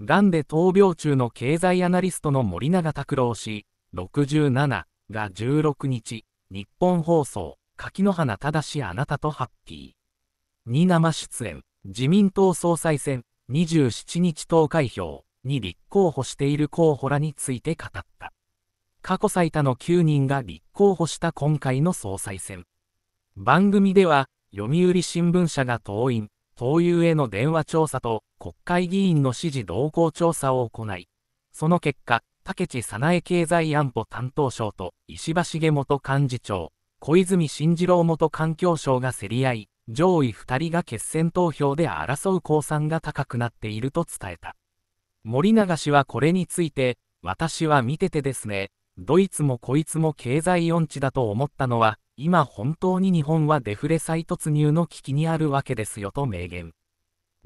がんで闘病中の経済アナリストの森永卓郎氏、67が16日、日本放送、柿の花ただしあなたとハッピー。に生出演、自民党総裁選、27日投開票に立候補している候補らについて語った。過去最多の9人が立候補した今回の総裁選。番組では、読売新聞社が党員、党友への電話調査と、国会議員の支持動向調査を行い、その結果、竹地早苗経済安保担当省と石破茂元幹事長、小泉進次郎元環境省が競り合い、上位2人が決選投票で争う公算が高くなっていると伝えた。森永氏はこれについて、私は見ててですね、ドイツもこいつも経済音痴だと思ったのは、今本当に日本はデフレ再突入の危機にあるわけですよと明言。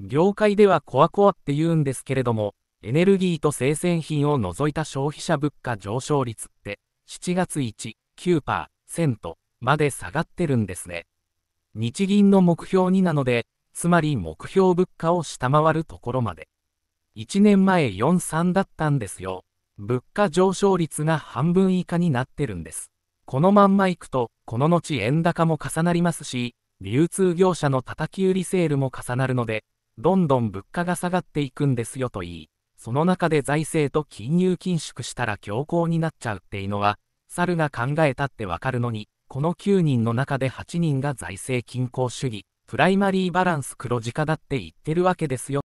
業界ではコアコアって言うんですけれども、エネルギーと生鮮品を除いた消費者物価上昇率って、7月1、9%まで下がってるんですね。日銀の目標2なので、つまり目標物価を下回るところまで。1年前43だったんですよ。物価上昇率が半分以下になってるんです。このまんまいくと、この後円高も重なりますし、流通業者の叩き売りセールも重なるので、どんどん物価が下がっていくんですよと言い、その中で財政と金融緊縮したら強硬になっちゃうっていうのは、猿が考えたってわかるのに、この9人の中で8人が財政均衡主義、プライマリーバランス黒字化だって言ってるわけですよ。